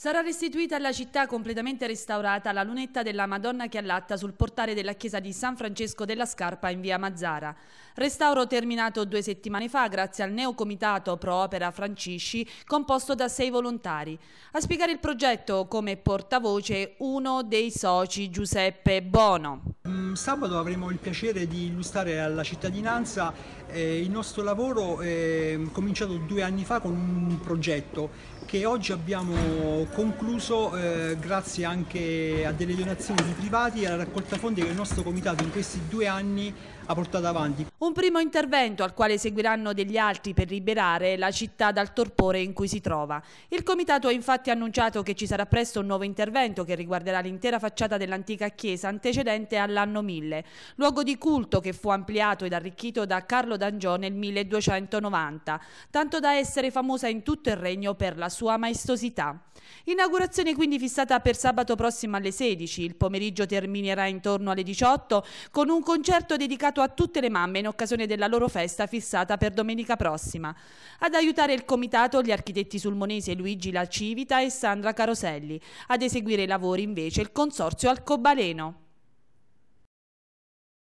Sarà restituita alla città completamente restaurata la lunetta della Madonna che allatta sul portale della chiesa di San Francesco della Scarpa in via Mazzara. Restauro terminato due settimane fa grazie al neocomitato Pro Opera Francisci composto da sei volontari. A spiegare il progetto come portavoce uno dei soci Giuseppe Bono. Mm, sabato avremo il piacere di illustrare alla cittadinanza eh, il nostro lavoro ehm, cominciato due anni fa con un progetto che oggi abbiamo concluso eh, grazie anche a delle donazioni di privati e alla raccolta fondi che il nostro comitato in questi due anni ha portato avanti. Un primo intervento al quale seguiranno degli altri per liberare la città dal torpore in cui si trova. Il comitato ha infatti annunciato che ci sarà presto un nuovo intervento che riguarderà l'intera facciata dell'antica chiesa antecedente alla dell'anno 1000, luogo di culto che fu ampliato ed arricchito da Carlo D'Angio nel 1290, tanto da essere famosa in tutto il regno per la sua maestosità. Inaugurazione quindi fissata per sabato prossimo alle 16, il pomeriggio terminerà intorno alle 18 con un concerto dedicato a tutte le mamme in occasione della loro festa fissata per domenica prossima. Ad aiutare il comitato gli architetti sulmonese Luigi La Civita e Sandra Caroselli, ad eseguire i lavori invece il consorzio Alcobaleno.